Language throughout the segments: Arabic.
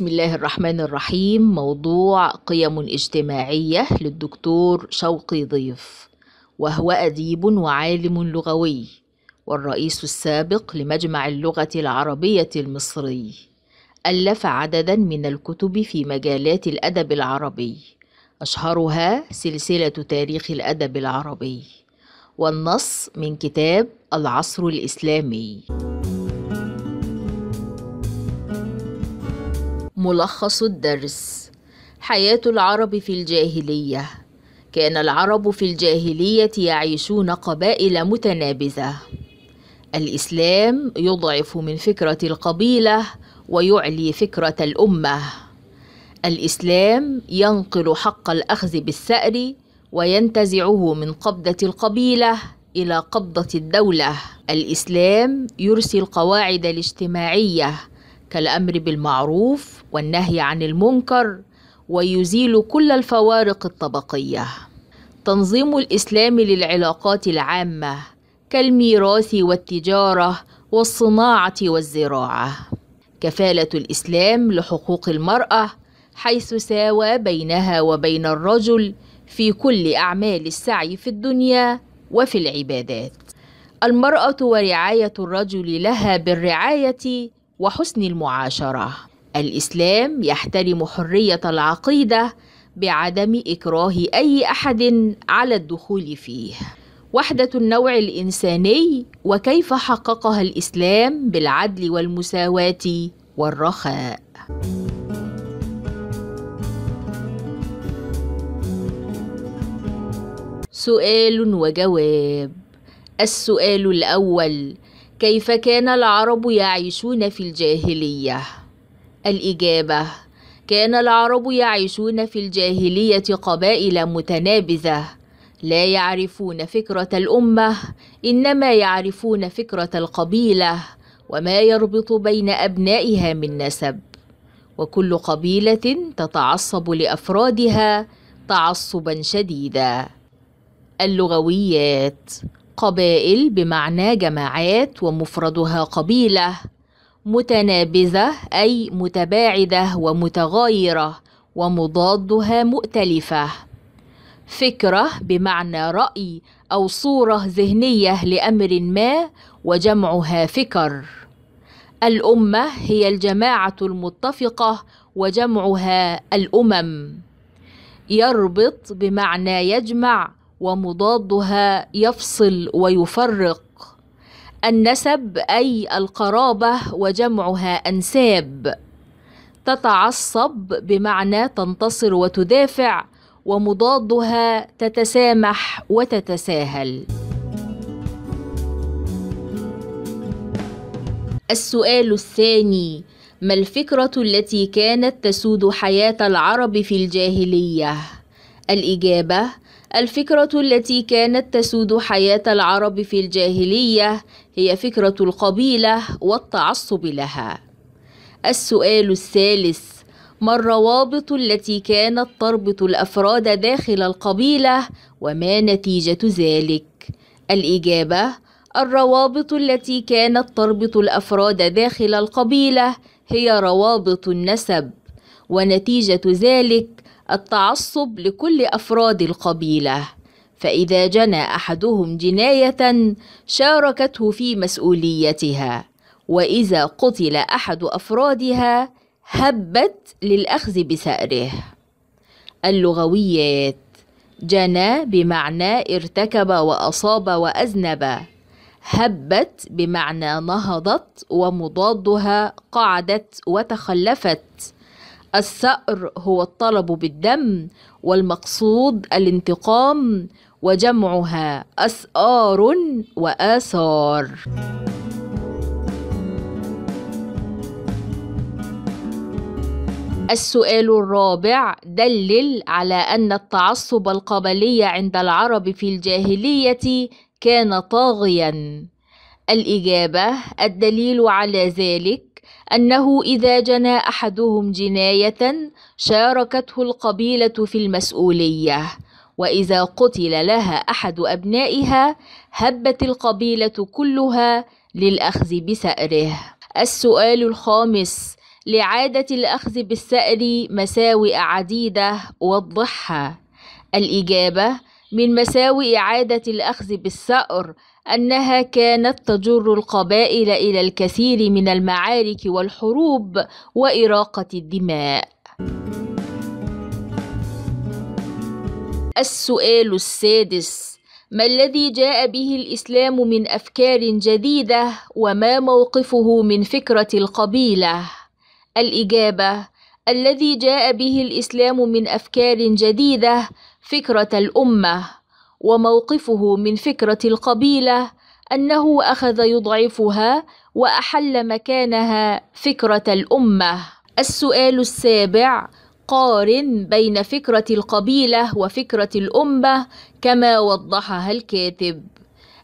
بسم الله الرحمن الرحيم موضوع قيم اجتماعية للدكتور شوقي ضيف وهو أديب وعالم لغوي والرئيس السابق لمجمع اللغة العربية المصري ألف عددا من الكتب في مجالات الأدب العربي أشهرها سلسلة تاريخ الأدب العربي والنص من كتاب العصر الإسلامي ملخص الدرس حياة العرب في الجاهلية كان العرب في الجاهلية يعيشون قبائل متنابذة الإسلام يضعف من فكرة القبيلة ويعلي فكرة الأمة الإسلام ينقل حق الأخذ بالثأر وينتزعه من قبضة القبيلة إلى قبضة الدولة الإسلام يرسي القواعد الاجتماعية كالامر بالمعروف والنهي عن المنكر ويزيل كل الفوارق الطبقيه تنظيم الاسلام للعلاقات العامه كالميراث والتجاره والصناعه والزراعه كفاله الاسلام لحقوق المراه حيث ساوى بينها وبين الرجل في كل اعمال السعي في الدنيا وفي العبادات المراه ورعايه الرجل لها بالرعايه وحسن المعاشرة الإسلام يحترم حرية العقيدة بعدم إكراه أي أحد على الدخول فيه وحدة النوع الإنساني وكيف حققها الإسلام بالعدل والمساواة والرخاء سؤال وجواب السؤال الأول كيف كان العرب يعيشون في الجاهلية؟ الإجابة كان العرب يعيشون في الجاهلية قبائل متنابذة لا يعرفون فكرة الأمة إنما يعرفون فكرة القبيلة وما يربط بين أبنائها من نسب وكل قبيلة تتعصب لأفرادها تعصبا شديدا اللغويات قبائل بمعنى جماعات ومفردها قبيلة متنابذة أي متباعدة ومتغايرة ومضادها مؤتلفة فكرة بمعنى رأي أو صورة ذهنية لأمر ما وجمعها فكر الأمة هي الجماعة المتفقة وجمعها الأمم يربط بمعنى يجمع ومضادها يفصل ويفرق النسب اي القرابه وجمعها انساب تتعصب بمعنى تنتصر وتدافع ومضادها تتسامح وتتساهل السؤال الثاني ما الفكره التي كانت تسود حياه العرب في الجاهليه الاجابه الفكرة التي كانت تسود حياة العرب في الجاهلية هي فكرة القبيلة والتعصب لها. السؤال الثالث: ما الروابط التي كانت تربط الأفراد داخل القبيلة وما نتيجة ذلك؟ الإجابة: الروابط التي كانت تربط الأفراد داخل القبيلة هي روابط النسب، ونتيجة ذلك التعصب لكل أفراد القبيلة فإذا جنى أحدهم جناية شاركته في مسؤوليتها وإذا قتل أحد أفرادها هبت للأخذ بسأره اللغويات جنى بمعنى ارتكب وأصاب وأذنب هبت بمعنى نهضت ومضادها قعدت وتخلفت الثأر هو الطلب بالدم والمقصود الانتقام وجمعها أسآر وآثار السؤال الرابع دلل على أن التعصب القبلي عند العرب في الجاهلية كان طاغيا الإجابة الدليل على ذلك أنه إذا جنى أحدهم جناية شاركته القبيلة في المسؤولية وإذا قتل لها أحد أبنائها هبت القبيلة كلها للأخذ بسأره السؤال الخامس لعادة الأخذ بالسأر مساوئ عديدة وضحها الإجابة من مساوئ عادة الأخذ بالسأر أنها كانت تجر القبائل إلى الكثير من المعارك والحروب وإراقة الدماء. السؤال السادس ما الذي جاء به الإسلام من أفكار جديدة وما موقفه من فكرة القبيلة؟ الإجابة: الذي جاء به الإسلام من أفكار جديدة فكرة الأمة وموقفه من فكرة القبيلة أنه أخذ يضعفها وأحل مكانها فكرة الأمة. السؤال السابع قارن بين فكرة القبيلة وفكرة الأمة كما وضحها الكاتب.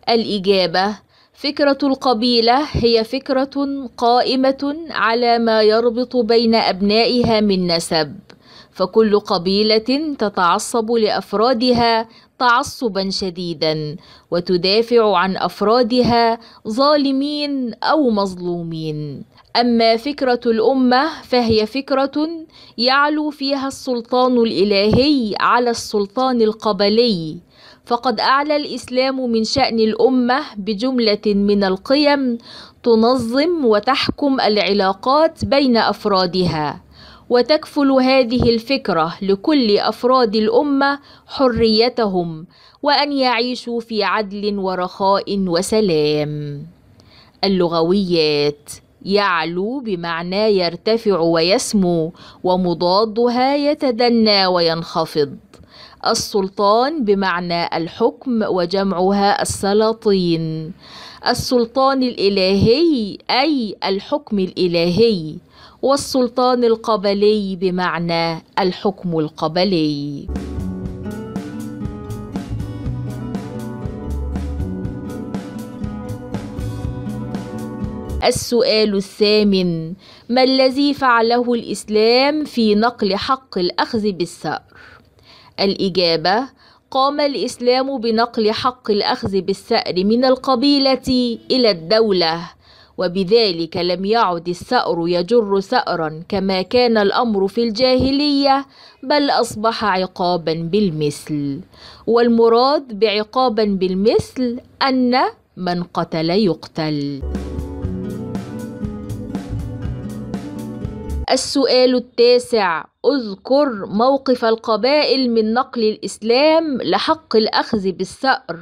الإجابة فكرة القبيلة هي فكرة قائمة على ما يربط بين أبنائها من نسب، فكل قبيلة تتعصب لأفرادها تعصبا شديدا وتدافع عن افرادها ظالمين او مظلومين اما فكره الامه فهي فكره يعلو فيها السلطان الالهي على السلطان القبلي فقد اعلى الاسلام من شان الامه بجمله من القيم تنظم وتحكم العلاقات بين افرادها وتكفل هذه الفكرة لكل أفراد الأمة حريتهم وأن يعيشوا في عدل ورخاء وسلام. اللغويات يعلو بمعنى يرتفع ويسمو ومضادها يتدنى وينخفض السلطان بمعنى الحكم وجمعها السلاطين السلطان الالهي اي الحكم الالهي والسلطان القبلي بمعنى الحكم القبلي السؤال الثامن ما الذي فعله الإسلام في نقل حق الأخذ بالثأر؟ الإجابة قام الإسلام بنقل حق الأخذ بالثأر من القبيلة إلى الدولة وبذلك لم يعد الثأر يجر ثأرا كما كان الأمر في الجاهلية بل أصبح عقابا بالمثل والمراد بعقابا بالمثل أن من قتل يقتل السؤال التاسع اذكر موقف القبائل من نقل الإسلام لحق الأخذ بالثأر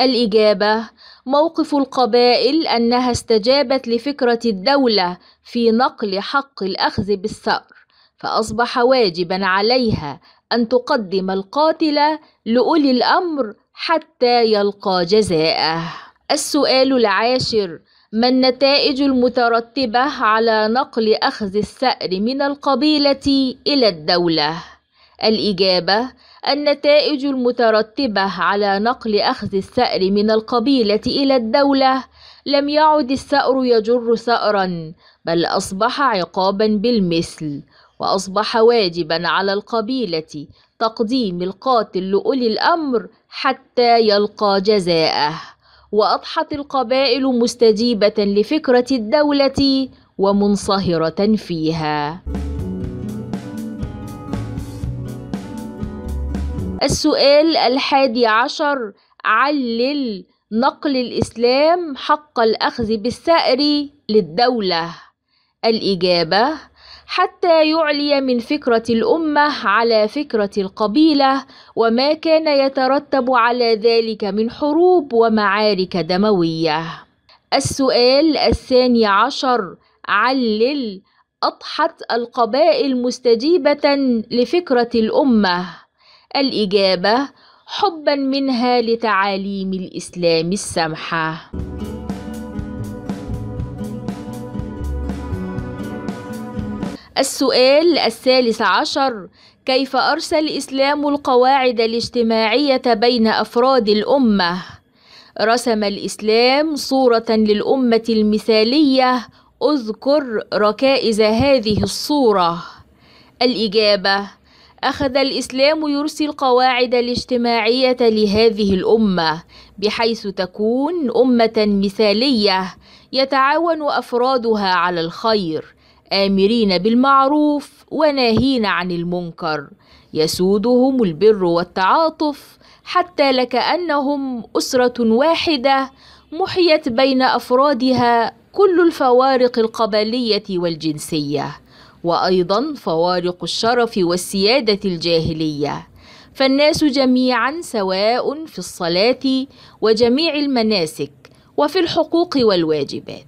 الإجابة موقف القبائل أنها استجابت لفكرة الدولة في نقل حق الأخذ بالثأر فأصبح واجبا عليها أن تقدم القاتل لأولي الأمر حتى يلقى جزاءه السؤال العاشر ما النتائج المترتبة على نقل أخذ الثأر من القبيلة إلى الدولة؟ الإجابة النتائج المترتبة على نقل أخذ الثأر من القبيلة إلى الدولة لم يعد الثأر يجر ثأرا بل أصبح عقابا بالمثل وأصبح واجبا على القبيلة تقديم القاتل لأولي الأمر حتى يلقى جزاءه وأضحت القبائل مستجيبة لفكرة الدولة ومنصهرة فيها السؤال الحادي عشر علل نقل الإسلام حق الأخذ بالثأر للدولة الإجابة حتى يعلي من فكرة الأمة على فكرة القبيلة وما كان يترتب على ذلك من حروب ومعارك دموية. السؤال الثاني عشر علل أضحت القبائل مستجيبة لفكرة الأمة الإجابة حبا منها لتعاليم الإسلام السمحة السؤال الثالث عشر كيف أرسى الإسلام القواعد الاجتماعية بين أفراد الأمة؟ رسم الإسلام صورة للأمة المثالية اذكر ركائز هذه الصورة الإجابة أخذ الإسلام يرسي القواعد الاجتماعية لهذه الأمة بحيث تكون أمة مثالية يتعاون أفرادها على الخير آمرين بالمعروف وناهين عن المنكر يسودهم البر والتعاطف حتى لكأنهم أسرة واحدة محيت بين أفرادها كل الفوارق القبلية والجنسية وايضا فوارق الشرف والسياده الجاهليه فالناس جميعا سواء في الصلاه وجميع المناسك وفي الحقوق والواجبات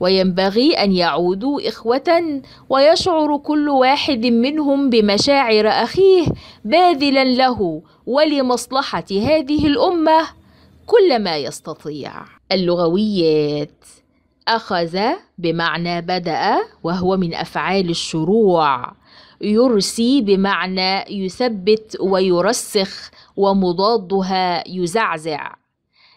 وينبغي ان يعودوا اخوه ويشعر كل واحد منهم بمشاعر اخيه باذلا له ولمصلحه هذه الامه كل ما يستطيع اللغويات أخذ بمعنى بدأ وهو من أفعال الشروع يرسي بمعنى يثبت ويرسخ ومضادها يزعزع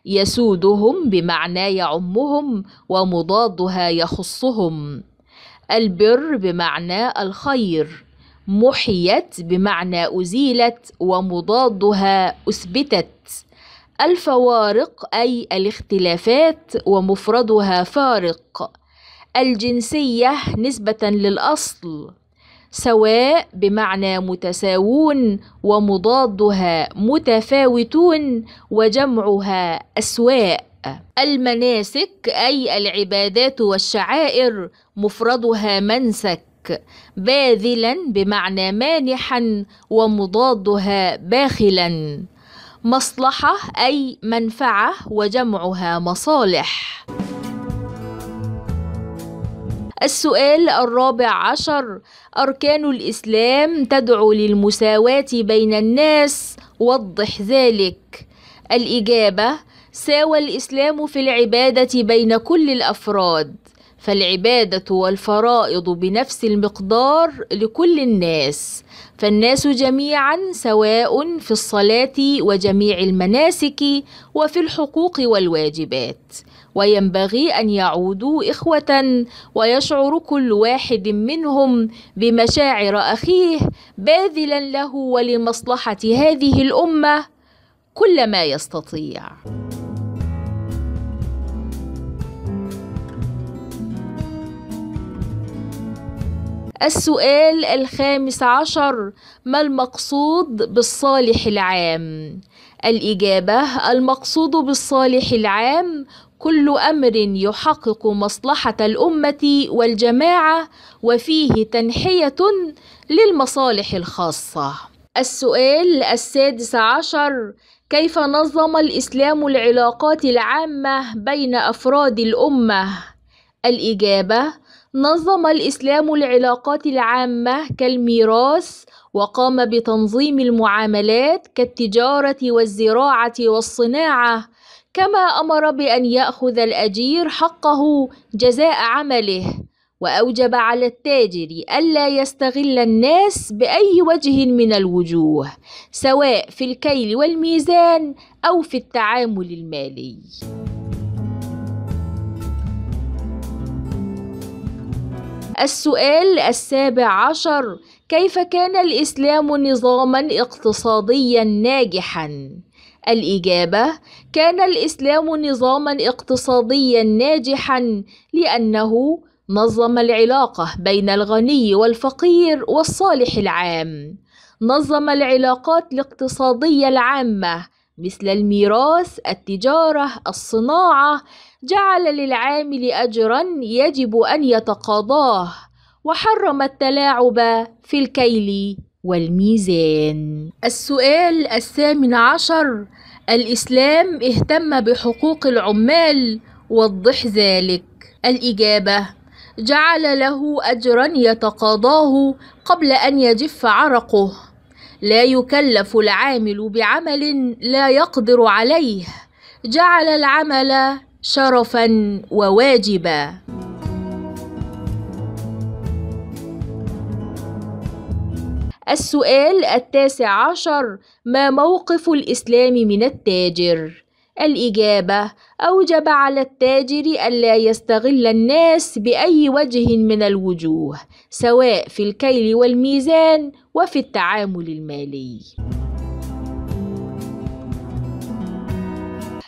يسودهم بمعنى يعمهم ومضادها يخصهم البر بمعنى الخير محيت بمعنى أزيلت ومضادها أثبتت الفوارق أي الاختلافات ومفردها فارق الجنسية نسبة للأصل سواء بمعنى متساوون ومضادها متفاوتون وجمعها أسواء المناسك أي العبادات والشعائر مفردها منسك باذلا بمعنى مانحا ومضادها باخلا مصلحة أي منفعة وجمعها مصالح السؤال الرابع عشر أركان الإسلام تدعو للمساواة بين الناس وضح ذلك الإجابة ساوى الإسلام في العبادة بين كل الأفراد فالعبادة والفرائض بنفس المقدار لكل الناس فالناس جميعا سواء في الصلاة وجميع المناسك وفي الحقوق والواجبات وينبغي أن يعودوا إخوة ويشعر كل واحد منهم بمشاعر أخيه باذلا له ولمصلحة هذه الأمة كل ما يستطيع السؤال الخامس عشر ما المقصود بالصالح العام الاجابه المقصود بالصالح العام كل امر يحقق مصلحه الامه والجماعه وفيه تنحيه للمصالح الخاصه السؤال السادس عشر كيف نظم الاسلام العلاقات العامه بين افراد الامه الاجابه نظم الإسلام العلاقات العامة كالميراث وقام بتنظيم المعاملات كالتجارة والزراعة والصناعة كما أمر بأن يأخذ الأجير حقه جزاء عمله وأوجب على التاجر ألا يستغل الناس بأي وجه من الوجوه سواء في الكيل والميزان أو في التعامل المالي السؤال السابع عشر كيف كان الإسلام نظاما اقتصاديا ناجحا؟ الإجابة كان الإسلام نظاما اقتصاديا ناجحا لأنه نظم العلاقة بين الغني والفقير والصالح العام نظم العلاقات الاقتصادية العامة مثل الميراث التجاره الصناعه جعل للعامل اجرا يجب ان يتقاضاه وحرم التلاعب في الكيل والميزان السؤال الثامن عشر الاسلام اهتم بحقوق العمال وضح ذلك الاجابه جعل له اجرا يتقاضاه قبل ان يجف عرقه لا يكلف العامل بعمل لا يقدر عليه جعل العمل شرفا وواجبا السؤال التاسع عشر ما موقف الإسلام من التاجر؟ الإجابة أوجب على التاجر ألا يستغل الناس بأي وجه من الوجوه سواء في الكيل والميزان وفي التعامل المالي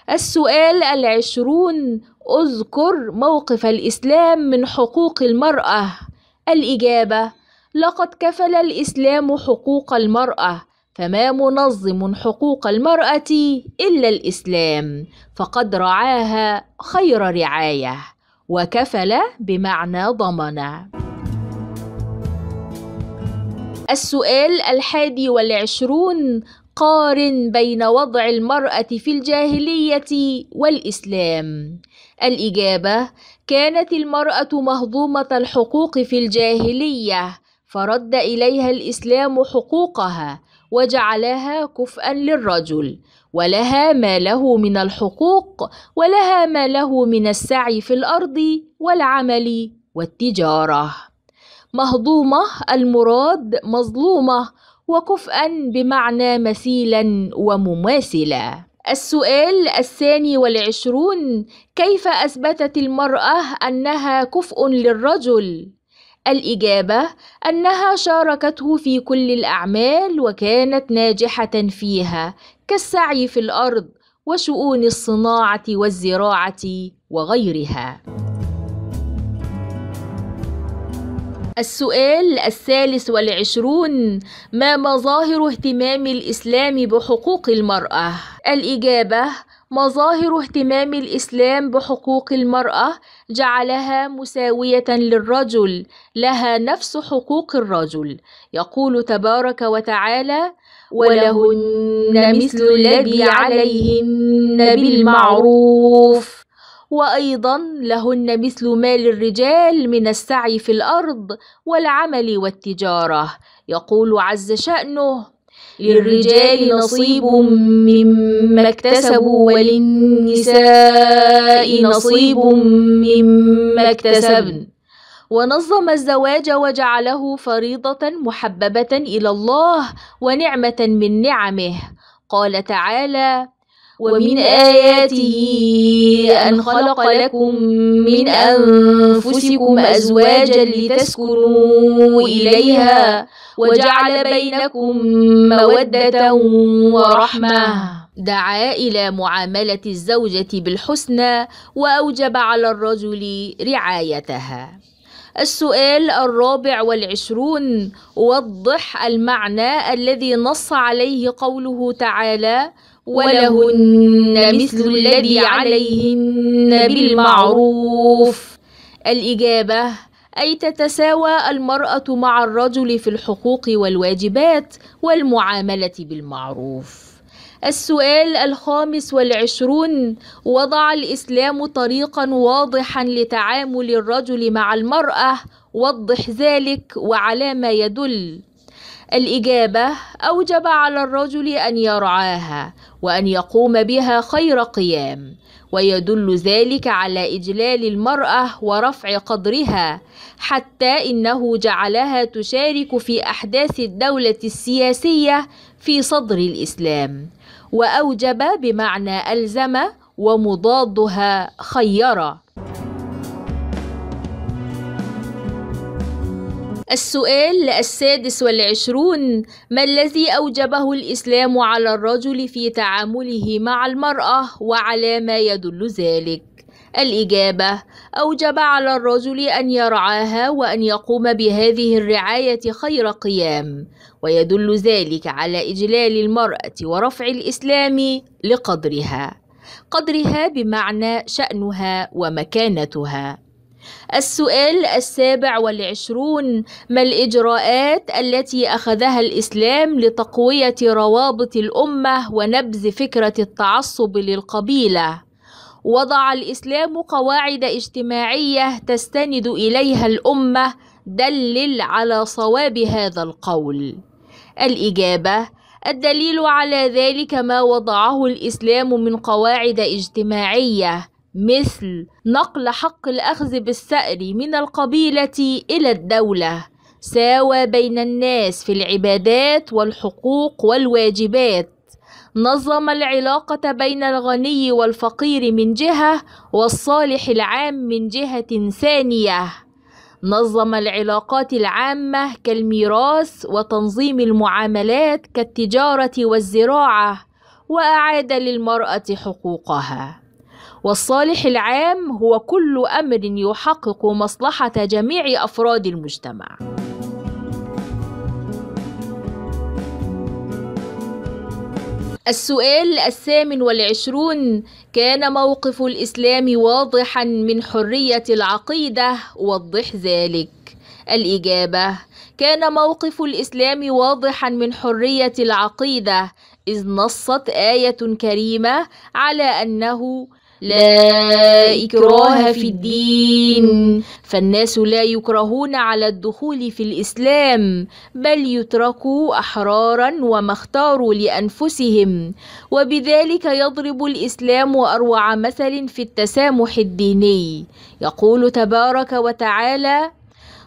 السؤال العشرون اذكر موقف الاسلام من حقوق المراه الاجابه لقد كفل الاسلام حقوق المراه فما منظم حقوق المراه الا الاسلام فقد رعاها خير رعايه وكفل بمعنى ضمن السؤال الحادي والعشرون قارن بين وضع المرأة في الجاهلية والإسلام الإجابة كانت المرأة مهضومة الحقوق في الجاهلية فرد إليها الإسلام حقوقها وجعلها كفءا للرجل ولها ما له من الحقوق ولها ما له من السعي في الأرض والعمل والتجارة مهضومة المراد مظلومة وكفءا بمعنى مثيلا ومماثلا السؤال الثاني والعشرون كيف أثبتت المرأة أنها كفء للرجل؟ الإجابة أنها شاركته في كل الأعمال وكانت ناجحة فيها كالسعي في الأرض وشؤون الصناعة والزراعة وغيرها السؤال الثالث والعشرون ما مظاهر اهتمام الإسلام بحقوق المرأة؟ الإجابة مظاهر اهتمام الإسلام بحقوق المرأة جعلها مساوية للرجل لها نفس حقوق الرجل يقول تبارك وتعالى ولهن مثل الذي عليهن بالمعروف وايضا لهن مثل مال الرجال من السعي في الارض والعمل والتجاره يقول عز شانه للرجال نصيب مما اكتسبوا وللنساء نصيب مما اكتسبن ونظم الزواج وجعله فريضه محببه الى الله ونعمه من نعمه قال تعالى ومن آياته أن خلق لكم من أنفسكم أزواجا لتسكنوا إليها وجعل بينكم مودة ورحمة دعا إلى معاملة الزوجة بالحسنى وأوجب على الرجل رعايتها السؤال الرابع والعشرون وضح المعنى الذي نص عليه قوله تعالى ولهن مثل الذي عليهن بالمعروف الإجابة أي تتساوى المرأة مع الرجل في الحقوق والواجبات والمعاملة بالمعروف السؤال الخامس والعشرون وضع الإسلام طريقا واضحا لتعامل الرجل مع المرأة وضح ذلك وعلى ما يدل الإجابة أوجب على الرجل أن يرعاها وأن يقوم بها خير قيام ويدل ذلك على إجلال المرأة ورفع قدرها حتى إنه جعلها تشارك في أحداث الدولة السياسية في صدر الإسلام وأوجب بمعنى ألزم ومضادها خيرة السؤال السادس والعشرون ما الذي أوجبه الإسلام على الرجل في تعامله مع المرأة وعلى ما يدل ذلك؟ الإجابة أوجب على الرجل أن يرعاها وأن يقوم بهذه الرعاية خير قيام ويدل ذلك على إجلال المرأة ورفع الإسلام لقدرها قدرها بمعنى شأنها ومكانتها السؤال السابع والعشرون ما الإجراءات التي أخذها الإسلام لتقوية روابط الأمة ونبذ فكرة التعصب للقبيلة؟ وضع الإسلام قواعد اجتماعية تستند إليها الأمة دلل على صواب هذا القول الإجابة الدليل على ذلك ما وضعه الإسلام من قواعد اجتماعية مثل نقل حق الأخذ بالثأر من القبيلة إلى الدولة ساوى بين الناس في العبادات والحقوق والواجبات نظم العلاقة بين الغني والفقير من جهة والصالح العام من جهة ثانية نظم العلاقات العامة كالميراث وتنظيم المعاملات كالتجارة والزراعة وأعاد للمرأة حقوقها والصالح العام هو كل امر يحقق مصلحه جميع افراد المجتمع السؤال الثامن والعشرون كان موقف الاسلام واضحا من حريه العقيده وضح ذلك الاجابه كان موقف الاسلام واضحا من حريه العقيده اذ نصت ايه كريمه على انه لا إكراه في الدين فالناس لا يكرهون على الدخول في الإسلام بل يتركوا أحرارا وما اختاروا لأنفسهم وبذلك يضرب الإسلام أروع مثل في التسامح الديني يقول تبارك وتعالى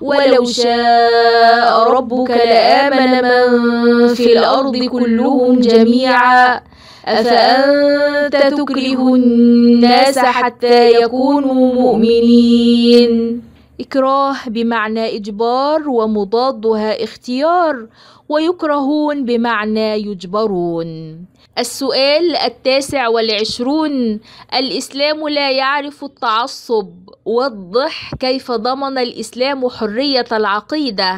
ولو شاء ربك لآمن من في الأرض كلهم جميعا أفأنت تكره الناس حتى يكونوا مؤمنين إكراه بمعنى إجبار ومضادها اختيار ويكرهون بمعنى يجبرون السؤال التاسع والعشرون الإسلام لا يعرف التعصب وضح كيف ضمن الإسلام حرية العقيدة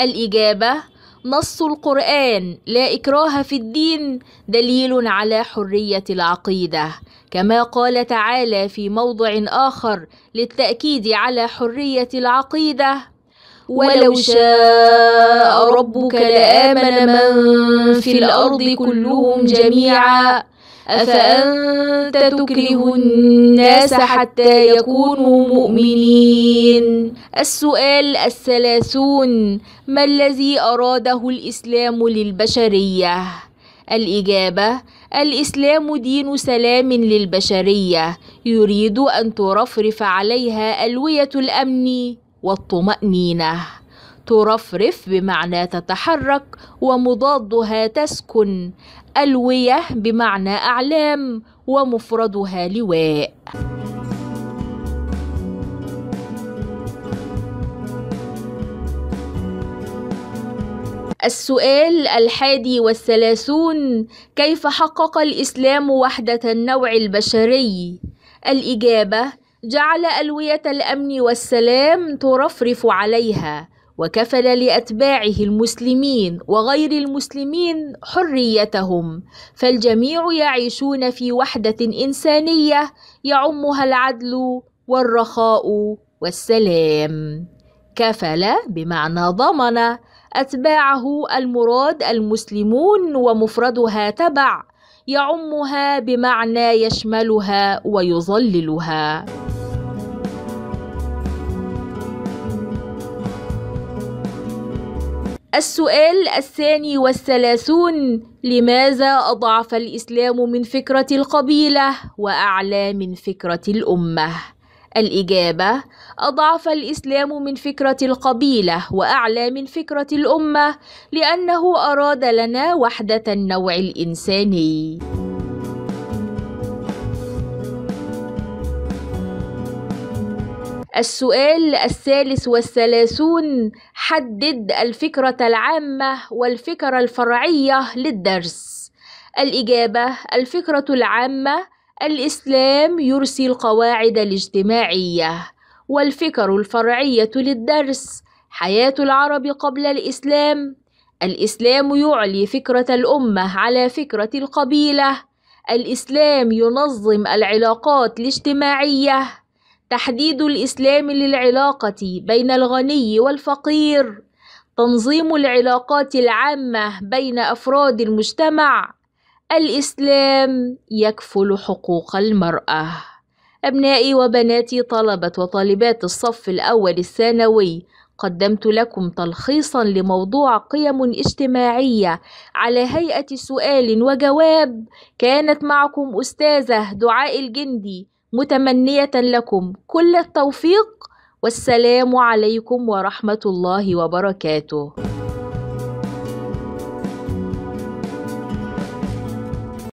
الإجابة نص القرآن لا إكراه في الدين دليل على حرية العقيدة كما قال تعالى في موضع آخر للتأكيد على حرية العقيدة ولو شاء ربك لآمن من في الأرض كلهم جميعا أفأنت تكره الناس حتى يكونوا مؤمنين السؤال الثلاثون ما الذي أراده الإسلام للبشرية؟ الإجابة الإسلام دين سلام للبشرية يريد أن ترفرف عليها ألوية الأمن والطمأنينة ترفرف بمعنى تتحرك ومضادها تسكن ألوية بمعنى أعلام ومفردها لواء السؤال الحادي والثلاثون كيف حقق الإسلام وحدة النوع البشري؟ الإجابة جعل ألوية الأمن والسلام ترفرف عليها وكفل لاتباعه المسلمين وغير المسلمين حريتهم فالجميع يعيشون في وحده انسانيه يعمها العدل والرخاء والسلام كفل بمعنى ضمن اتباعه المراد المسلمون ومفردها تبع يعمها بمعنى يشملها ويظللها السؤال الثاني والثلاثون لماذا أضعف الإسلام من فكرة القبيلة وأعلى من فكرة الأمة؟ الإجابة أضعف الإسلام من فكرة القبيلة وأعلى من فكرة الأمة لأنه أراد لنا وحدة النوع الإنساني السؤال الثالث والثلاثون حدد الفكرة العامة والفكرة الفرعية للدرس الإجابة الفكرة العامة الإسلام يرسي القواعد الاجتماعية والفكر الفرعية للدرس حياة العرب قبل الإسلام الإسلام يعلي فكرة الأمة على فكرة القبيلة الإسلام ينظم العلاقات الاجتماعية تحديد الإسلام للعلاقة بين الغني والفقير تنظيم العلاقات العامة بين أفراد المجتمع الإسلام يكفل حقوق المرأة أبنائي وبناتي طلبة وطالبات الصف الأول الثانوي قدمت لكم تلخيصا لموضوع قيم اجتماعية على هيئة سؤال وجواب كانت معكم أستاذة دعاء الجندي متمنية لكم كل التوفيق والسلام عليكم ورحمة الله وبركاته